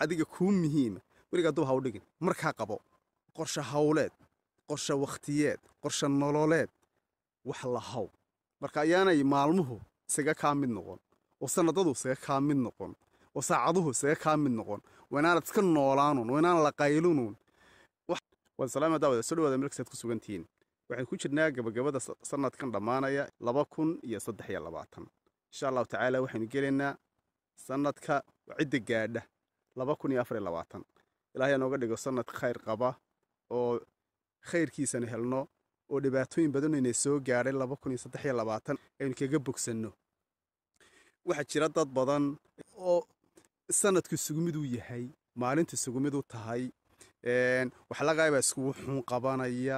adiga kuu muhiima weligaa dub ha u dhigin markaa qabo qorshe hawleed qorshe wakhtiyeed qorshe nololeed wax la haw marka ayaanay maalmuhu isaga kaa mid noqon oo sanadadu isaga kaa mid noqon oo saacaduhu isaga kaa mid noqon waa inaanad iska noolaanuun waa inaan la qaylunuun wansalaama ku waxaan ku jirnaa gabagabada sanadkan dhammaanaya laba kun iyo saddex iyo labaatan insha allahu tacaala waxaynu gelaynaa sanadka cidda gaadha laba kun iyo afar iyo labaatan ilaah nooga dhigo sannad khayr qaba oo khayrkiisan helno oo dhibaatooyin badano inay soo gaadhay laba kun iyo saddex iyo labaatan aynu kaga bogsanno waxaa jira dad badan oo sugmid sugumiduu yahay maalintu u tahay wax lagaybaa iskugu xun qabanaya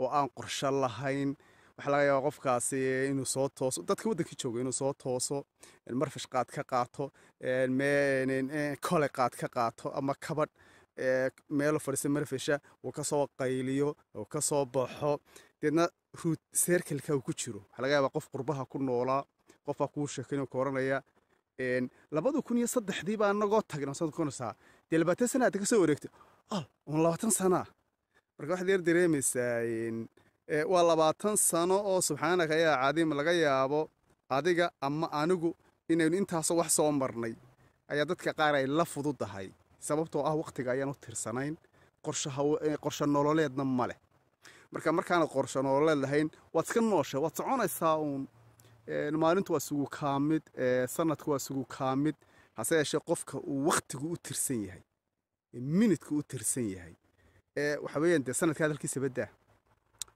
oo aan qorsho lahayn waxaa laga yaabaa qofkaasi inuu soo tooso dadka waddanka jooga inuu soo tooso marfash qaad ka qaato kole qaad ka qaato ama kabadh meelo fadhiisa marfasha uu kasoo qayliyo uu kasoo baxo deedna ruud serkalka uu ku jiro waxaa laga yaabaa qof qurbaha ku noolaa qofbaa kuu sheekeyn ka oranaya labada kun iyo saddexdii baa anagoo tagna saad noqonaysaa dee labaatan sana hadda ka wareegta al ah, un labaatan sanaa marka waxaad yar dareemaysaa waa labaatan sano oo subxaanaka yaa cadiim laga yaabo adiga ama anigu inaynu intaasoo wax soo marnay ayaa dadka qaar ay la fududahay sababtoo ah wakhtiga ayaan u tirsanayn qorsho nololeedna ma leh marka markaana qorsho nololeed lahayn waad iska noosha waad soconaysaa uun maalintu waa sugu kaamid sanadku waa sugu kaamid hase yeeshee qofka uu wakhtigu u tirsan yahay minidku u tirsan yahay waxaa weeyaan dee sanadka hadalkiisa badaa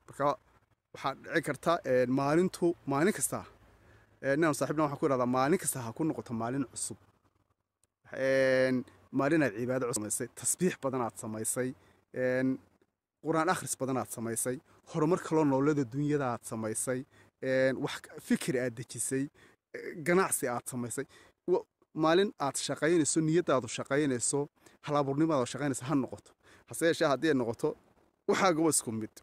marka waxaa dhici karta maalintu maalin kasta nin saaxibna waxaan ku irahdaa maalin kasta ha ku noqoto maalin cusub maalin aad cibaado samaysay tasbiix badan aad samaysay qur-aan akhris badan aad samaysay horumar kaloo noolada dunyada aad samaysay wax fikir aad dejisay ganacsi aad samaysay maalin aad shaqaynayso niyadaadu shaqaynayso halaaburnimadaadu shaqaynayso ha noqoto hase yeeshee haddii ay noqoto waxaaga isku mid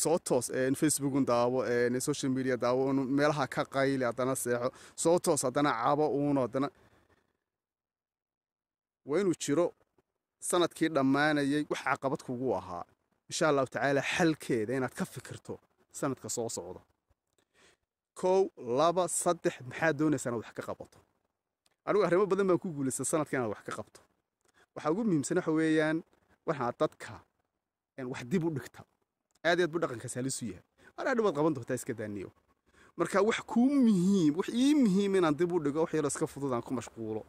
soo toos facebookun daawo social media daawo n meelaha ka qayli haddana seexo soo toos haddana cabo uun haddana waa inuu jiro sanadkii dhammaanayay wax caqabad kugu ahaa insha allahu tacaala xalkeeda inaad ka fikirto sanadka soo socda kow laba saddex maxaad doonaysa inaad wax ka qabato anigu arrimo badan baan ku guulaysta sanadka inaad wax ka qabto waxaa ugu muhiimsan waxa weeyaan waxaa dadka wax dib u dhigta aad aad bu dhaqankaas halisu yahay aladhi waad qaban doontaa iska daaniyo marka wax kuu muhiim wax ii muhiim inaan dib u dhigo wax yalo iska fudud aan ku mashquulo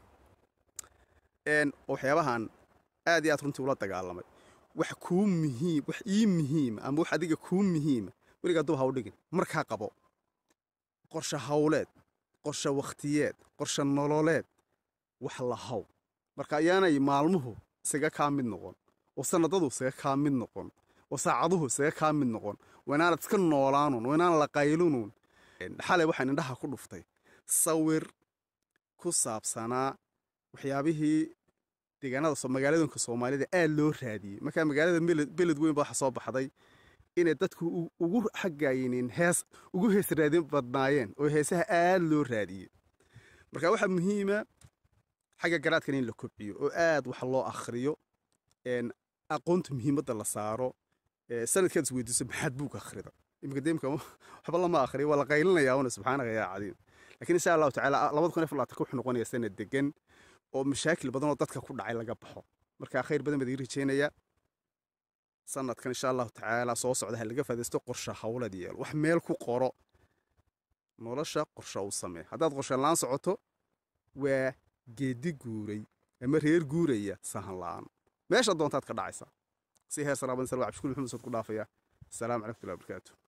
waxyaabahan aad iyo aad runtii ula dagaalamay wax kuu muhiim wax ii muhiima ama wax adiga kuu muhiima weligaa dub ha u dhigin markaa qabo qorshe hawleed qorshe wakhtiyeed qorshe nololeed wax la haw marka ayaanay maalmuhu isaga kaa mid noqon oo sanadadu isaga kaa mid noqon oo saacaduhu isaga kaa mid noqon waa inaanad iska noolaanuun waa la qaylunuun xalay waxaan indhaha ku dhuftay sawir ku saabsanaa waxyaabihii deegaanada magaaladonka soomaalida aad loo raadiyey markaa magaalada beled weynba waxa soo baxday inay dadku ugu xaggayneen hees ugu hees raadin badnaayeen oo heesaha aad loo raadiyey marka waxaa muhiima xagga garaadkan in la kobciyo oo aad wax loo akhriyo aqoonta muhiimadda la saaro Eh, sanadkaad is maxaad buug akhrida iminka deimka waxba lama akhriyo waa la qaylinaya subxaanaka yaa cadiim lakiin insha allahu tacaala ah, labada kun iyo labatanka wuxuu noqonayaa sanad degan oo mashaakil badan dadka ku dhacay laga baxo marka khayr badan baad ii rajeynayaa sanadkan insha allahu tacaala soo socda ha laga faadaysto qorsha hawlad yeel wax meel ku qoro nolosha qorsha u samee haddaad qorshalaan socoto waa geedi guuray ama reer guuraya sahan la meesha doontaad ka dhacaysaa si heer salaaban salwa cabshukul maxamed sood ku dhaafaya asalaamu calaykum waraxmatullahi wabarakatu